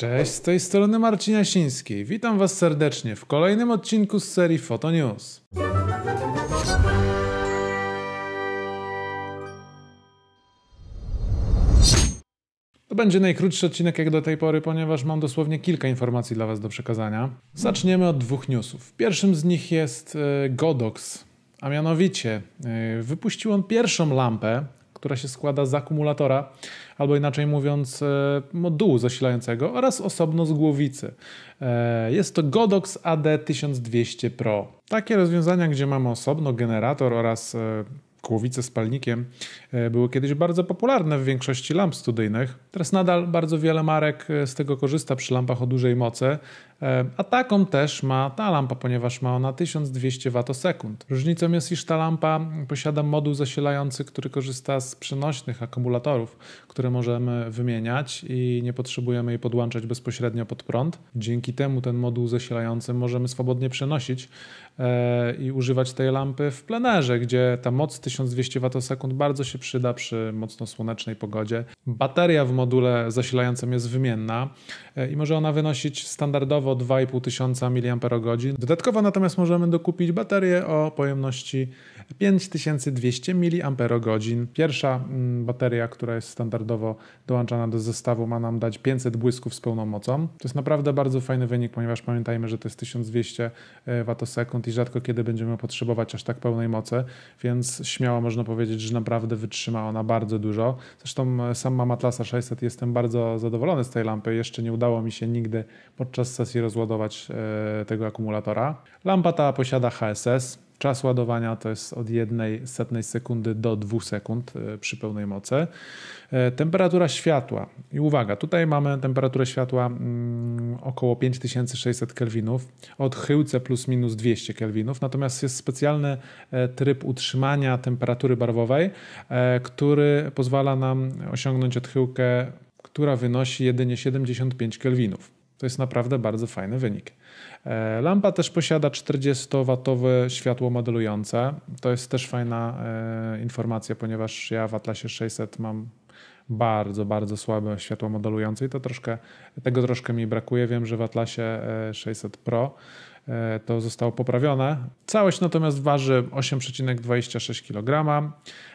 Cześć, z tej strony Marcin Jasiński. Witam Was serdecznie w kolejnym odcinku z serii Fotonews. To będzie najkrótszy odcinek jak do tej pory, ponieważ mam dosłownie kilka informacji dla Was do przekazania. Zaczniemy od dwóch newsów. Pierwszym z nich jest e, Godox, a mianowicie e, wypuścił on pierwszą lampę która się składa z akumulatora, albo inaczej mówiąc modułu e, no, zasilającego oraz osobno z głowicy. E, jest to Godox AD1200 Pro. Takie rozwiązania, gdzie mamy osobno generator oraz e, Kłowice z palnikiem e, były kiedyś bardzo popularne w większości lamp studyjnych. Teraz nadal bardzo wiele marek e, z tego korzysta przy lampach o dużej mocy, e, a taką też ma ta lampa, ponieważ ma ona 1200 watosekund. Różnicą jest, iż ta lampa posiada moduł zasilający, który korzysta z przenośnych akumulatorów, które możemy wymieniać i nie potrzebujemy jej podłączać bezpośrednio pod prąd. Dzięki temu ten moduł zasilający możemy swobodnie przenosić i używać tej lampy w plenerze, gdzie ta moc 1200 Wh bardzo się przyda przy mocno słonecznej pogodzie. Bateria w module zasilającym jest wymienna e, i może ona wynosić standardowo 2500 mAh. Dodatkowo natomiast możemy dokupić baterię o pojemności 5200 mAh. Pierwsza mm, bateria, która jest standardowo dołączana do zestawu, ma nam dać 500 błysków z pełną mocą. To jest naprawdę bardzo fajny wynik, ponieważ pamiętajmy, że to jest 1200 e, watosekund i rzadko kiedy będziemy potrzebować aż tak pełnej mocy, więc śmiało można powiedzieć, że naprawdę wytrzyma ona bardzo dużo. Zresztą e, sam mam Atlasa 600 jestem bardzo zadowolony z tej lampy. Jeszcze nie udało mi się nigdy podczas sesji rozładować e, tego akumulatora. Lampa ta posiada HSS, Czas ładowania to jest od jednej setnej sekundy do 2 sekund e, przy pełnej mocy. E, temperatura światła. I uwaga, tutaj mamy temperaturę światła mm, około 5600 kelwinów, odchyłce plus minus 200 kelwinów, natomiast jest specjalny e, tryb utrzymania temperatury barwowej, który pozwala nam osiągnąć odchyłkę która wynosi jedynie 75 kelwinów. To jest naprawdę bardzo fajny wynik. E, lampa też posiada 40-watowe światło modelujące. To jest też fajna e, informacja, ponieważ ja w Atlasie 600 mam bardzo, bardzo słabe światło modelujące i to troszkę, tego troszkę mi brakuje. Wiem, że w Atlasie 600 e, Pro to zostało poprawione. Całość natomiast waży 8,26 kg,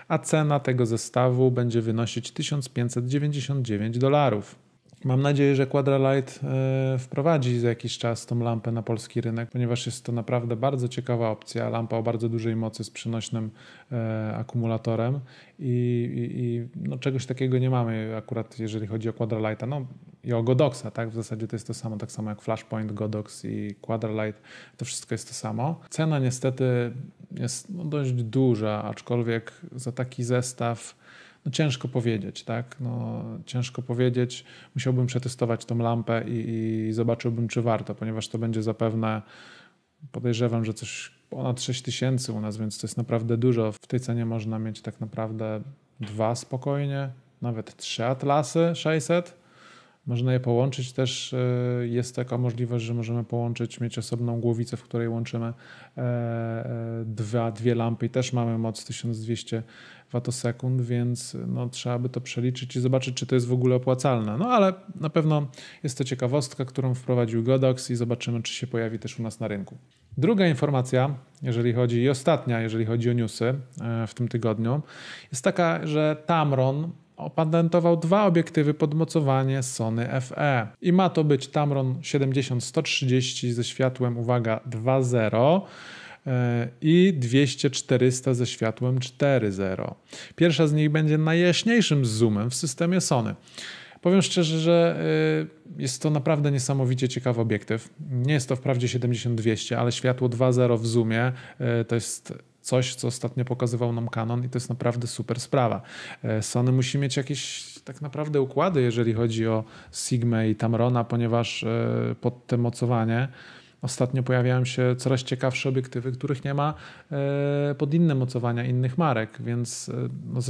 a cena tego zestawu będzie wynosić 1599 dolarów. Mam nadzieję, że Quadralight e, wprowadzi za jakiś czas tą lampę na polski rynek, ponieważ jest to naprawdę bardzo ciekawa opcja. Lampa o bardzo dużej mocy z przenośnym e, akumulatorem i, i, i no, czegoś takiego nie mamy akurat, jeżeli chodzi o Quadralighta. No, i o Godoxa, tak? W zasadzie to jest to samo, tak samo jak Flashpoint, Godox i Quadralight, to wszystko jest to samo. Cena niestety jest no, dość duża, aczkolwiek za taki zestaw no ciężko powiedzieć, tak? No, ciężko powiedzieć. Musiałbym przetestować tą lampę i, i zobaczyłbym, czy warto, ponieważ to będzie zapewne, podejrzewam, że coś ponad 6 tysięcy u nas, więc to jest naprawdę dużo. W tej cenie można mieć tak naprawdę dwa spokojnie, nawet trzy atlasy 600. Można je połączyć też. Y, jest taka możliwość, że możemy połączyć, mieć osobną głowicę, w której łączymy e, e, a dwie lampy i też mamy moc 1200 watosekund, więc no, trzeba by to przeliczyć i zobaczyć, czy to jest w ogóle opłacalne. No ale na pewno jest to ciekawostka, którą wprowadził Godox i zobaczymy, czy się pojawi też u nas na rynku. Druga informacja, jeżeli chodzi i ostatnia, jeżeli chodzi o newsy e, w tym tygodniu, jest taka, że Tamron opatentował dwa obiektywy podmocowanie Sony FE. I ma to być Tamron 70-130 ze światłem, uwaga, 2.0 i 200-400 ze światłem 4.0. Pierwsza z nich będzie najjaśniejszym zoomem w systemie Sony. Powiem szczerze, że y, jest to naprawdę niesamowicie ciekawy obiektyw. Nie jest to wprawdzie 70-200, ale światło 2.0 w zoomie y, to jest coś, co ostatnio pokazywał nam Canon i to jest naprawdę super sprawa. Y, Sony musi mieć jakieś tak naprawdę układy, jeżeli chodzi o Sigma i Tamrona, ponieważ pod te mocowanie Ostatnio pojawiają się coraz ciekawsze obiektywy, których nie ma e, pod inne mocowania innych marek, więc e, no,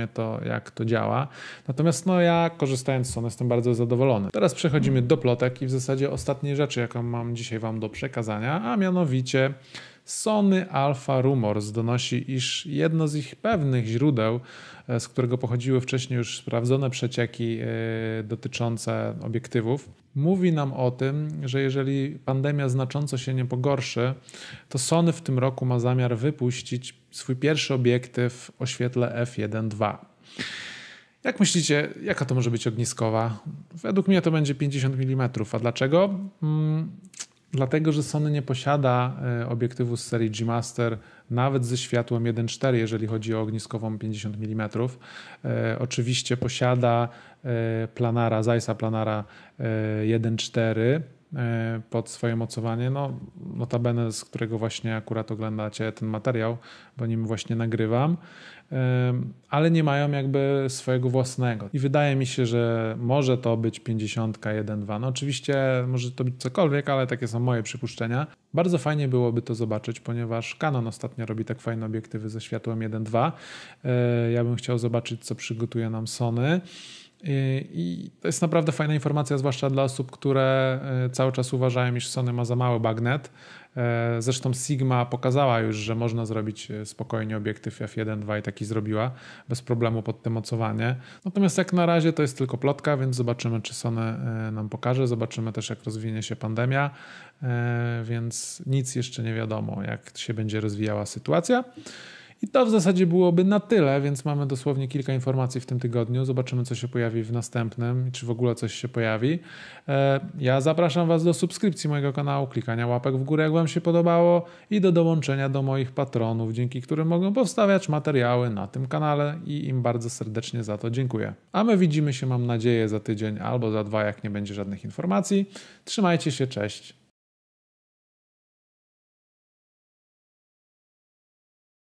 się, to, jak to działa. Natomiast no, ja korzystając z Sony jestem bardzo zadowolony. Teraz przechodzimy do plotek i w zasadzie ostatniej rzeczy, jaką mam dzisiaj Wam do przekazania, a mianowicie Sony Alpha Rumors donosi, iż jedno z ich pewnych źródeł, e, z którego pochodziły wcześniej już sprawdzone przecieki e, dotyczące obiektywów, mówi nam o tym, że jeżeli pandemia znacząco się nie pogorszy, to Sony w tym roku ma zamiar wypuścić swój pierwszy obiektyw o świetle f1.2. Jak myślicie, jaka to może być ogniskowa? Według mnie to będzie 50 mm. A dlaczego? Mm, Dlatego, że Sony nie posiada e, obiektywu z serii G-Master nawet ze światłem 1.4, jeżeli chodzi o ogniskową 50 mm. E, oczywiście posiada e, planara, Zeissa planara e, 1.4 E, pod swoje mocowanie. No, notabene, z którego właśnie akurat oglądacie ten materiał, bo nim właśnie nagrywam, e, ale nie mają jakby swojego własnego. I wydaje mi się, że może to być 50, 1.2. No oczywiście może to być cokolwiek, ale takie są moje przypuszczenia. Bardzo fajnie byłoby to zobaczyć, ponieważ Canon ostatnio robi tak fajne obiektywy ze światłem 1.2. E, ja bym chciał zobaczyć, co przygotuje nam Sony. I to jest naprawdę fajna informacja, zwłaszcza dla osób, które e, cały czas uważają, iż Sony ma za mały bagnet. E, zresztą Sigma pokazała już, że można zrobić e, spokojnie obiektyw f1, 2 i taki zrobiła bez problemu pod te mocowanie. Natomiast jak na razie to jest tylko plotka, więc zobaczymy, czy Sony nam pokaże. Zobaczymy też, jak rozwinie się pandemia, więc nic jeszcze nie wiadomo, jak się będzie rozwijała sytuacja. I to w zasadzie byłoby na tyle, więc mamy dosłownie kilka informacji w tym tygodniu. Zobaczymy, co się pojawi w następnym czy w ogóle coś się pojawi. E, ja zapraszam Was do subskrypcji mojego kanału, klikania łapek w górę, jak Wam się podobało i do dołączenia do moich patronów, dzięki którym mogą powstawiać materiały na tym kanale i im bardzo serdecznie za to dziękuję. A my widzimy się, mam nadzieję, za tydzień albo za dwa, jak nie będzie żadnych informacji. Trzymajcie się, cześć.